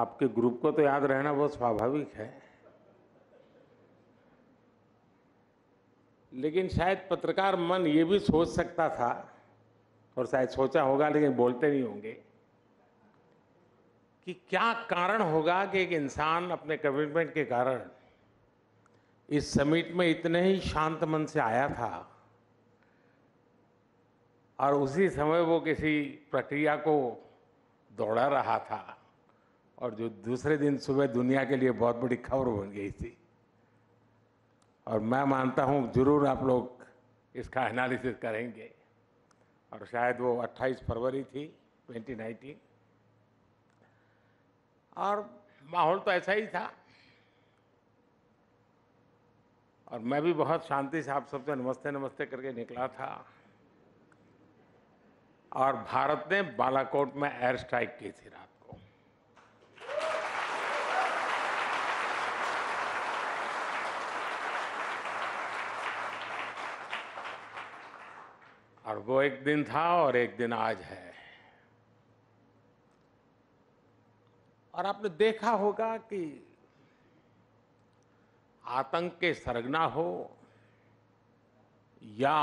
आपके ग्रुप को तो याद रहना बहुत स्वाभाविक है लेकिन शायद पत्रकार मन ये भी सोच सकता था और शायद सोचा होगा लेकिन बोलते नहीं होंगे कि क्या कारण होगा कि एक इंसान अपने कमिटमेंट के कारण इस समिट में इतने ही शांत मन से आया था और उसी समय वो किसी प्रक्रिया को दौड़ा रहा था और जो दूसरे दिन सुबह दुनिया के लिए बहुत बड़ी खबर बन गई थी और मैं मानता हूँ ज़रूर आप लोग इसका एनालिसिस करेंगे और शायद वो 28 फरवरी थी 2019 और माहौल तो ऐसा ही था और मैं भी बहुत शांति से आप सबसे नमस्ते नमस्ते करके निकला था और भारत ने बालाकोट में एयर स्ट्राइक की थी रात और वो एक दिन था और एक दिन आज है और आपने देखा होगा कि आतंक के सरगना हो या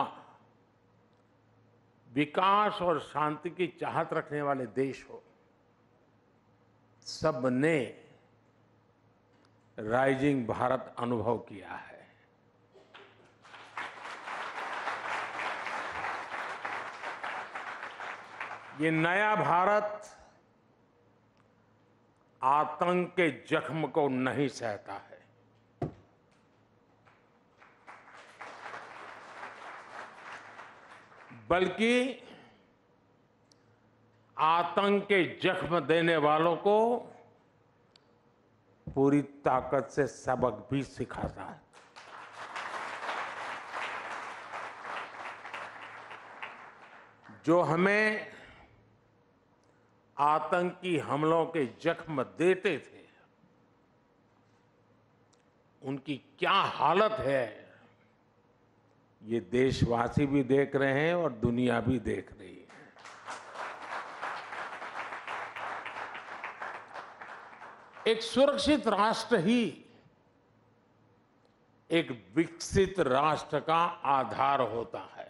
विकास और शांति की चाहत रखने वाले देश हो सब ने राइजिंग भारत अनुभव किया है ये नया भारत आतंक के जख्म को नहीं सहता है बल्कि आतंक के जख्म देने वालों को पूरी ताकत से सबक भी सिखाता है जो हमें आतंकी हमलों के जख्म देते थे उनकी क्या हालत है ये देशवासी भी देख रहे हैं और दुनिया भी देख रही है एक सुरक्षित राष्ट्र ही एक विकसित राष्ट्र का आधार होता है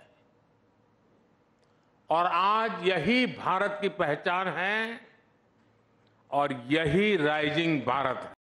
और आज यही भारत की पहचान है और यही राइजिंग भारत है